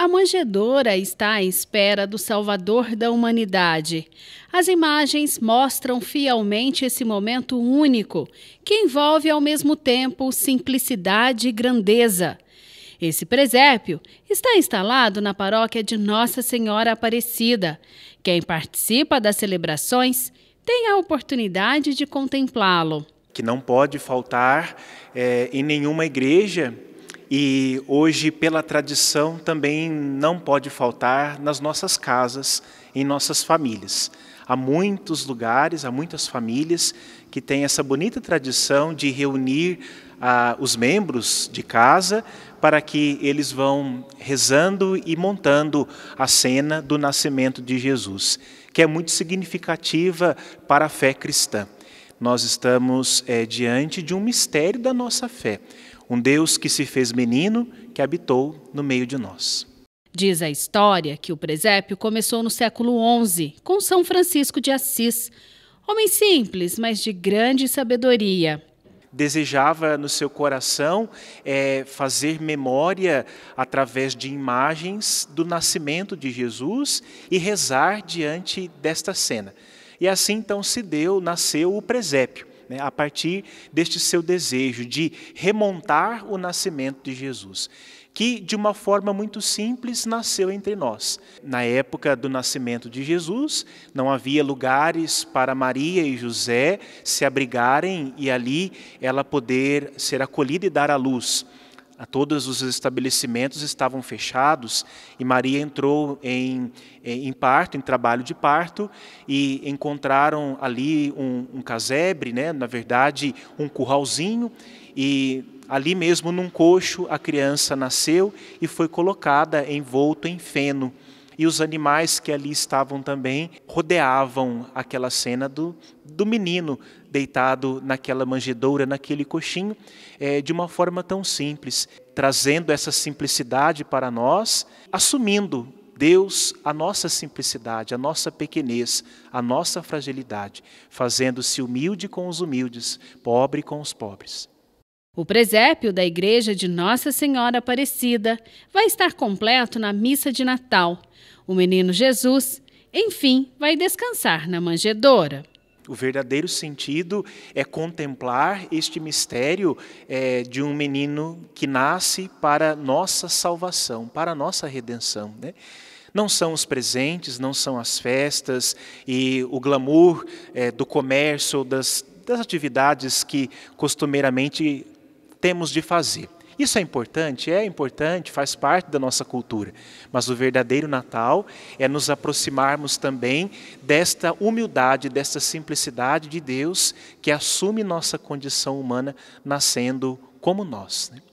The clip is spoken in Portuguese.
A manjedoura está à espera do Salvador da humanidade. As imagens mostram fielmente esse momento único, que envolve ao mesmo tempo simplicidade e grandeza. Esse presépio está instalado na paróquia de Nossa Senhora Aparecida. Quem participa das celebrações tem a oportunidade de contemplá-lo. Que não pode faltar é, em nenhuma igreja e hoje, pela tradição, também não pode faltar nas nossas casas, em nossas famílias. Há muitos lugares, há muitas famílias que têm essa bonita tradição de reunir ah, os membros de casa para que eles vão rezando e montando a cena do nascimento de Jesus, que é muito significativa para a fé cristã nós estamos é, diante de um mistério da nossa fé. Um Deus que se fez menino, que habitou no meio de nós. Diz a história que o presépio começou no século XI, com São Francisco de Assis. Homem simples, mas de grande sabedoria desejava no seu coração é, fazer memória através de imagens do nascimento de Jesus e rezar diante desta cena. E assim então se deu, nasceu o presépio, né, a partir deste seu desejo de remontar o nascimento de Jesus, que de uma forma muito simples nasceu entre nós. Na época do nascimento de Jesus, não havia lugares para Maria e José se abrigarem e ali ela poder ser acolhida e dar à luz todos os estabelecimentos estavam fechados e Maria entrou em, em parto, em trabalho de parto, e encontraram ali um, um casebre, né, na verdade um curralzinho, e ali mesmo num coxo a criança nasceu e foi colocada envolto em feno e os animais que ali estavam também rodeavam aquela cena do, do menino deitado naquela manjedoura, naquele coxinho, é, de uma forma tão simples, trazendo essa simplicidade para nós, assumindo Deus a nossa simplicidade, a nossa pequenez, a nossa fragilidade, fazendo-se humilde com os humildes, pobre com os pobres. O presépio da Igreja de Nossa Senhora Aparecida vai estar completo na missa de Natal. O menino Jesus, enfim, vai descansar na manjedoura. O verdadeiro sentido é contemplar este mistério é, de um menino que nasce para nossa salvação, para nossa redenção. Né? Não são os presentes, não são as festas e o glamour é, do comércio, das, das atividades que costumeiramente temos de fazer. Isso é importante? É importante, faz parte da nossa cultura. Mas o verdadeiro Natal é nos aproximarmos também desta humildade, desta simplicidade de Deus que assume nossa condição humana nascendo como nós. Né?